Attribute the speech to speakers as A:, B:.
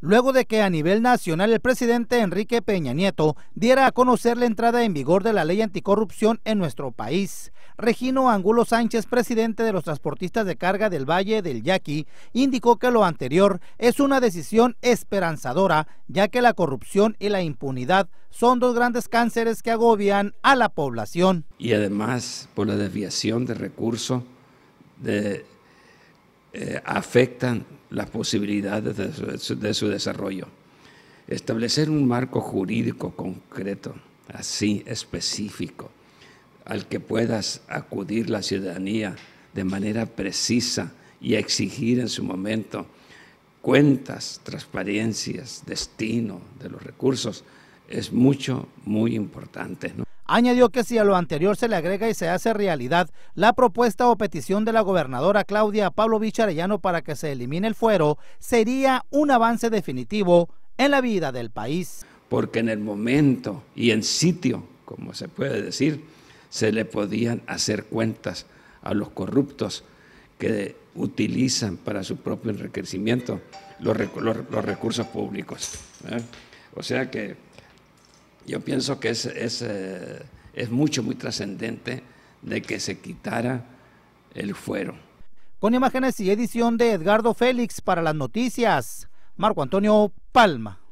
A: luego de que a nivel nacional el presidente Enrique Peña Nieto diera a conocer la entrada en vigor de la ley anticorrupción en nuestro país. Regino Angulo Sánchez, presidente de los transportistas de carga del Valle del Yaqui, indicó que lo anterior es una decisión esperanzadora, ya que la corrupción y la impunidad son dos grandes cánceres que agobian a la población.
B: Y además por la desviación de recursos de eh, afectan las posibilidades de su, desarrollo. Establecer un marco jurídico concreto, así específico, al que puedas acudir la ciudadanía de manera precisa y exigir en su momento cuentas, transparencias, destino de los recursos, es mucho, muy importante.
A: Añadió que si a lo anterior se le agrega y se hace realidad la propuesta o petición de la gobernadora Claudia Pablo Vicharellano para que se elimine el fuero, sería un avance definitivo en la vida del país.
B: Porque en el momento y en sitio, como se puede decir, se le podían hacer cuentas a los corruptos que utilizan para su propio enriquecimiento los, recursos públicos. ¿eh? O sea que yo pienso que es, eh, es mucho, muy trascendente de que se quitara
A: el fuero. Con imágenes y edición de Edgardo Félix para las noticias, Marco Antonio Palma.